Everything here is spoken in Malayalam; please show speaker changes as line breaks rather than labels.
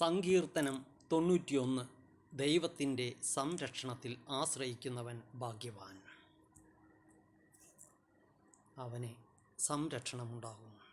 സങ്കീർത്തനം തൊണ്ണൂറ്റിയൊന്ന് ദൈവത്തിൻ്റെ സംരക്ഷണത്തിൽ ആശ്രയിക്കുന്നവൻ ഭാഗ്യവാൻ അവനെ സംരക്ഷണമുണ്ടാകുന്നു